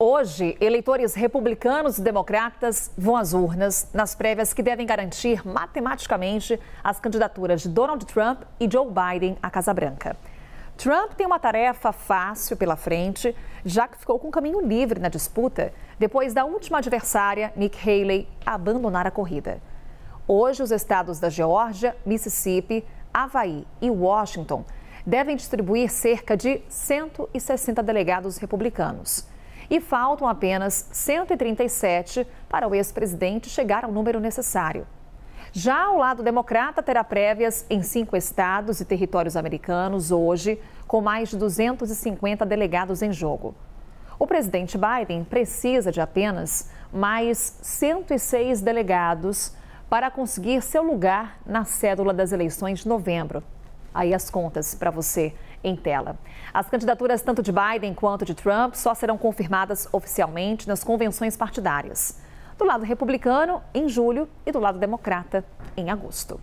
Hoje, eleitores republicanos e democratas vão às urnas nas prévias que devem garantir matematicamente as candidaturas de Donald Trump e Joe Biden à Casa Branca. Trump tem uma tarefa fácil pela frente, já que ficou com caminho livre na disputa depois da última adversária, Nick Haley, abandonar a corrida. Hoje, os estados da Geórgia, Mississippi, Havaí e Washington devem distribuir cerca de 160 delegados republicanos e faltam apenas 137 para o ex-presidente chegar ao número necessário. Já o lado democrata terá prévias em cinco estados e territórios americanos hoje, com mais de 250 delegados em jogo. O presidente Biden precisa de apenas mais 106 delegados para conseguir seu lugar na cédula das eleições de novembro aí as contas para você em tela. As candidaturas tanto de Biden quanto de Trump só serão confirmadas oficialmente nas convenções partidárias. Do lado republicano, em julho, e do lado democrata, em agosto.